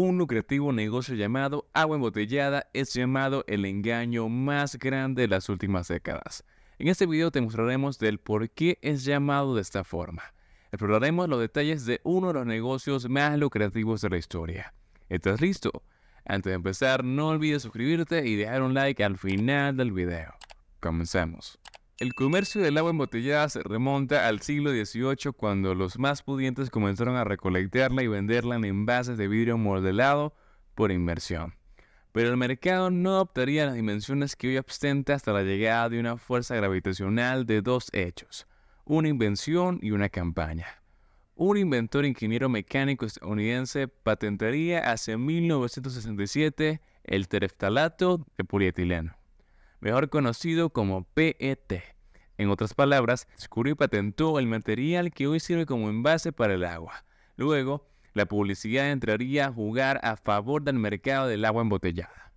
un lucrativo negocio llamado agua embotellada es llamado el engaño más grande de las últimas décadas. En este video te mostraremos del por qué es llamado de esta forma. Exploraremos los detalles de uno de los negocios más lucrativos de la historia. ¿Estás listo? Antes de empezar, no olvides suscribirte y dejar un like al final del video. Comenzamos. El comercio del agua embotellada se remonta al siglo XVIII cuando los más pudientes comenzaron a recolectarla y venderla en envases de vidrio modelado por inmersión. Pero el mercado no adoptaría las dimensiones que hoy abstenta hasta la llegada de una fuerza gravitacional de dos hechos, una invención y una campaña. Un inventor ingeniero mecánico estadounidense patentaría hace 1967 el tereftalato de polietileno mejor conocido como PET. En otras palabras, descubrió y patentó el material que hoy sirve como envase para el agua. Luego, la publicidad entraría a jugar a favor del mercado del agua embotellada.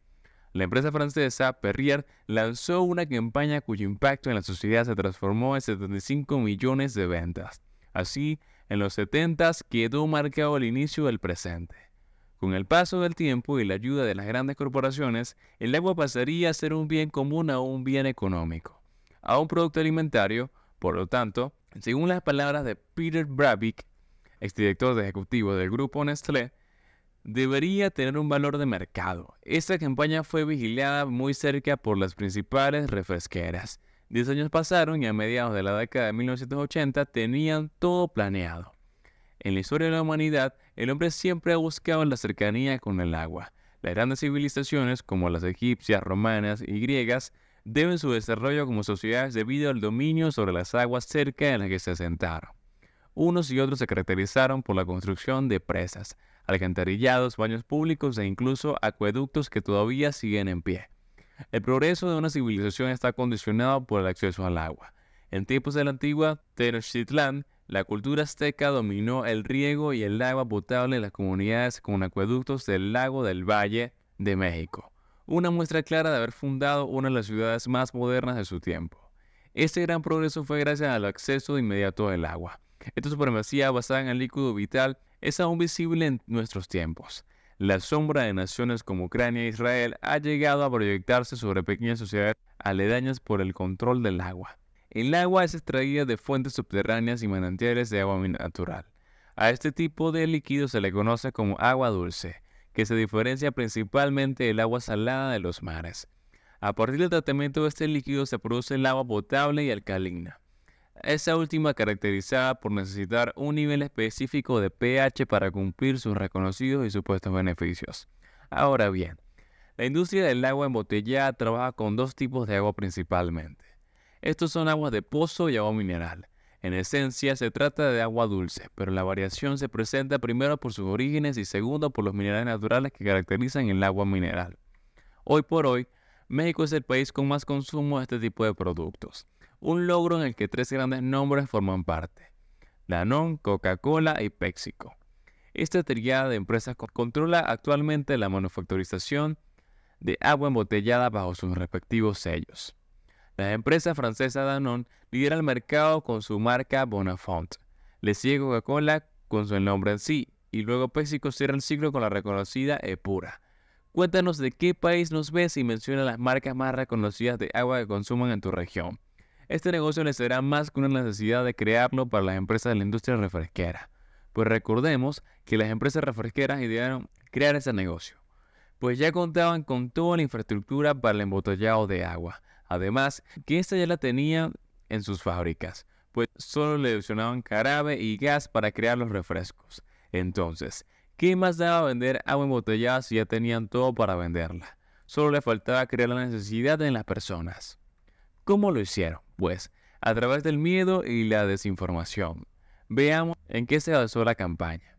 La empresa francesa Perrier lanzó una campaña cuyo impacto en la sociedad se transformó en 75 millones de ventas. Así, en los 70 s quedó marcado el inicio del presente. Con el paso del tiempo y la ayuda de las grandes corporaciones, el agua pasaría a ser un bien común a un bien económico, a un producto alimentario, por lo tanto, según las palabras de Peter Brabeck, exdirector de ejecutivo del grupo Nestlé, debería tener un valor de mercado. Esta campaña fue vigilada muy cerca por las principales refresqueras. Diez años pasaron y a mediados de la década de 1980 tenían todo planeado. En la historia de la humanidad, el hombre siempre ha buscado la cercanía con el agua. Las grandes civilizaciones, como las egipcias, romanas y griegas, deben su desarrollo como sociedades debido al dominio sobre las aguas cerca en las que se asentaron. Unos y otros se caracterizaron por la construcción de presas, alcantarillados, baños públicos e incluso acueductos que todavía siguen en pie. El progreso de una civilización está condicionado por el acceso al agua. En tiempos de la antigua Tenochtitlán la cultura azteca dominó el riego y el agua potable en las comunidades con acueductos del lago del Valle de México, una muestra clara de haber fundado una de las ciudades más modernas de su tiempo. Este gran progreso fue gracias al acceso inmediato del agua. Esta supremacía basada en el líquido vital es aún visible en nuestros tiempos. La sombra de naciones como Ucrania e Israel ha llegado a proyectarse sobre pequeñas sociedades aledañas por el control del agua. El agua es extraída de fuentes subterráneas y manantiales de agua natural. A este tipo de líquido se le conoce como agua dulce, que se diferencia principalmente del agua salada de los mares. A partir del tratamiento de este líquido se produce el agua potable y alcalina. Esa última caracterizada por necesitar un nivel específico de pH para cumplir sus reconocidos y supuestos beneficios. Ahora bien, la industria del agua embotellada trabaja con dos tipos de agua principalmente estos son aguas de pozo y agua mineral. En esencia se trata de agua dulce, pero la variación se presenta primero por sus orígenes y segundo por los minerales naturales que caracterizan el agua mineral. Hoy por hoy, México es el país con más consumo de este tipo de productos, un logro en el que tres grandes nombres forman parte, Danone, Coca-Cola y PepsiCo. Esta triada de empresas controla actualmente la manufacturización de agua embotellada bajo sus respectivos sellos. La empresa francesa Danone lidera el mercado con su marca Bonafont. Le sigue Coca-Cola con su nombre en sí y luego PepsiCo cierra el ciclo con la reconocida Epura. Cuéntanos de qué país nos ves y menciona las marcas más reconocidas de agua que consuman en tu región. Este negocio les será más que una necesidad de crearlo para las empresas de la industria refresquera. Pues recordemos que las empresas refresqueras idearon crear ese negocio, pues ya contaban con toda la infraestructura para el embotellado de agua, Además, que esta ya la tenía en sus fábricas, pues solo le adicionaban carabe y gas para crear los refrescos. Entonces, ¿qué más daba vender agua embotellada si ya tenían todo para venderla? Solo le faltaba crear la necesidad en las personas. ¿Cómo lo hicieron? Pues, a través del miedo y la desinformación. Veamos en qué se basó la campaña.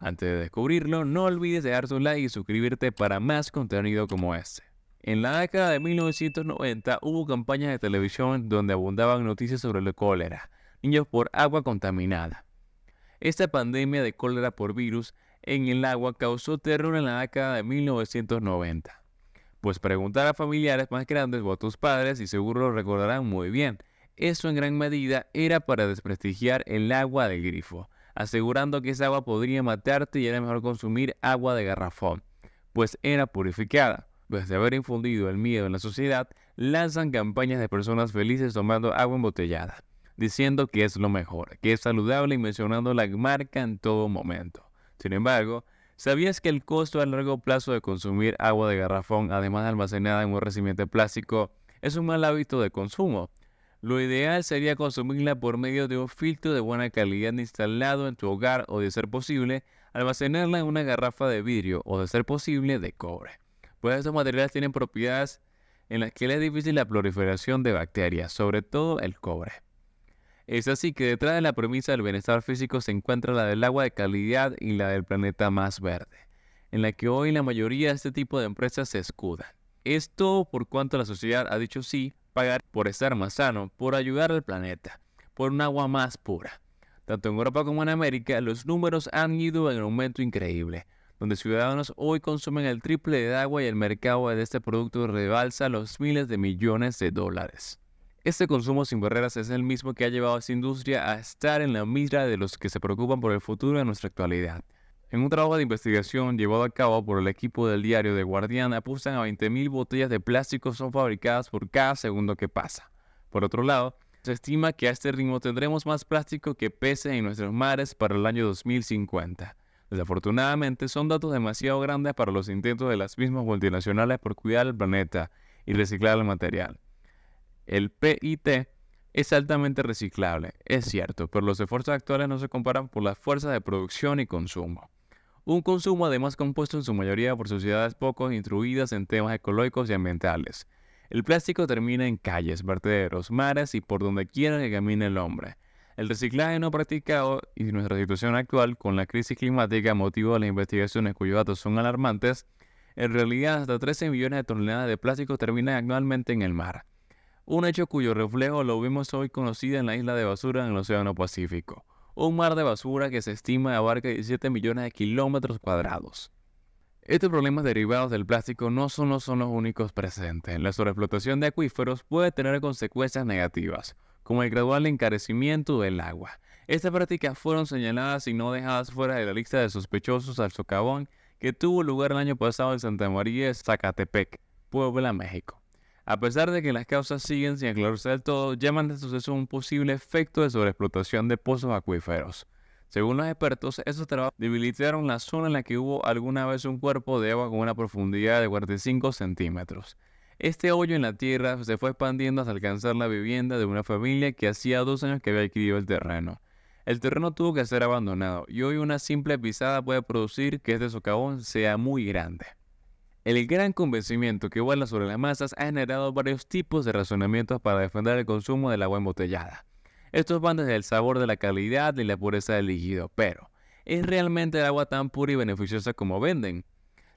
Antes de descubrirlo, no olvides dejar tu like y suscribirte para más contenido como este. En la década de 1990 hubo campañas de televisión donde abundaban noticias sobre la cólera, niños por agua contaminada. Esta pandemia de cólera por virus en el agua causó terror en la década de 1990. Pues preguntar a familiares más grandes o a tus padres y seguro lo recordarán muy bien. Eso en gran medida era para desprestigiar el agua del grifo, asegurando que esa agua podría matarte y era mejor consumir agua de garrafón, pues era purificada desde haber infundido el miedo en la sociedad, lanzan campañas de personas felices tomando agua embotellada, diciendo que es lo mejor, que es saludable y mencionando la marca en todo momento. Sin embargo, ¿sabías que el costo a largo plazo de consumir agua de garrafón, además de almacenada en un recipiente plástico, es un mal hábito de consumo? Lo ideal sería consumirla por medio de un filtro de buena calidad instalado en tu hogar o, de ser posible, almacenarla en una garrafa de vidrio o, de ser posible, de cobre pues estos materiales tienen propiedades en las que es difícil la proliferación de bacterias, sobre todo el cobre. Es así que detrás de la premisa del bienestar físico se encuentra la del agua de calidad y la del planeta más verde, en la que hoy la mayoría de este tipo de empresas se escudan. Esto por cuanto la sociedad ha dicho sí, pagar por estar más sano, por ayudar al planeta, por un agua más pura. Tanto en Europa como en América, los números han ido en un aumento increíble donde ciudadanos hoy consumen el triple de agua y el mercado de este producto rebalsa los miles de millones de dólares. Este consumo sin barreras es el mismo que ha llevado a esta industria a estar en la mira de los que se preocupan por el futuro de nuestra actualidad. En un trabajo de investigación llevado a cabo por el equipo del diario The Guardian, apuestan a 20.000 botellas de plástico son fabricadas por cada segundo que pasa. Por otro lado, se estima que a este ritmo tendremos más plástico que pese en nuestros mares para el año 2050. Desafortunadamente, son datos demasiado grandes para los intentos de las mismas multinacionales por cuidar el planeta y reciclar el material. El PIT es altamente reciclable, es cierto, pero los esfuerzos actuales no se comparan por las fuerzas de producción y consumo. Un consumo además compuesto en su mayoría por sociedades poco instruidas en temas ecológicos y ambientales. El plástico termina en calles, vertederos, mares y por donde quiera que camine el hombre. El reciclaje no practicado y nuestra situación actual con la crisis climática motivo de las investigaciones cuyos datos son alarmantes, en realidad hasta 13 millones de toneladas de plástico terminan anualmente en el mar. Un hecho cuyo reflejo lo vimos hoy conocido en la isla de basura en el Océano Pacífico. Un mar de basura que se estima abarca 17 millones de kilómetros cuadrados. Estos problemas derivados del plástico no solo son los únicos presentes. La sobreexplotación de acuíferos puede tener consecuencias negativas como el gradual encarecimiento del agua. Estas prácticas fueron señaladas y no dejadas fuera de la lista de sospechosos al socavón que tuvo lugar el año pasado en Santa María, Zacatepec, Puebla, México. A pesar de que las causas siguen sin aclararse del todo, llaman de suceso un posible efecto de sobreexplotación de pozos acuíferos. Según los expertos, esos trabajos debilitaron la zona en la que hubo alguna vez un cuerpo de agua con una profundidad de 45 centímetros. Este hoyo en la tierra se fue expandiendo hasta alcanzar la vivienda de una familia que hacía dos años que había adquirido el terreno. El terreno tuvo que ser abandonado y hoy una simple pisada puede producir que este socavón sea muy grande. El gran convencimiento que vuela sobre las masas ha generado varios tipos de razonamientos para defender el consumo del agua embotellada. Estos van desde el sabor de la calidad y la pureza del líquido, pero ¿es realmente el agua tan pura y beneficiosa como venden?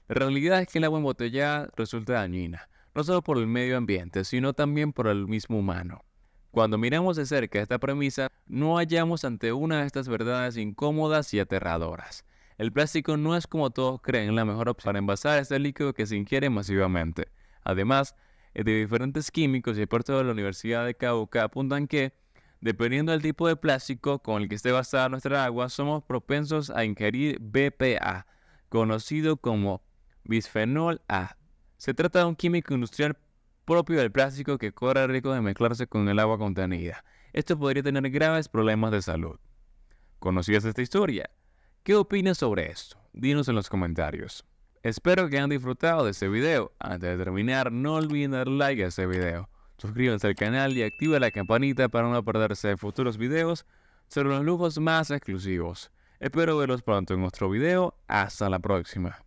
La realidad es que el agua embotellada resulta dañina no solo por el medio ambiente, sino también por el mismo humano. Cuando miramos de cerca esta premisa, no hallamos ante una de estas verdades incómodas y aterradoras. El plástico no es como todos creen la mejor opción para envasar este líquido que se ingiere masivamente. Además, de diferentes químicos y expertos de la Universidad de Cauca apuntan que, dependiendo del tipo de plástico con el que esté basada nuestra agua, somos propensos a ingerir BPA, conocido como bisfenol A, se trata de un químico industrial propio del plástico que corre riesgo de mezclarse con el agua contenida. Esto podría tener graves problemas de salud. ¿Conocías esta historia? ¿Qué opinas sobre esto? Dinos en los comentarios. Espero que hayan disfrutado de este video. Antes de terminar, no olviden dar like a este video. Suscríbanse al canal y activa la campanita para no perderse futuros videos sobre los lujos más exclusivos. Espero verlos pronto en otro video. Hasta la próxima.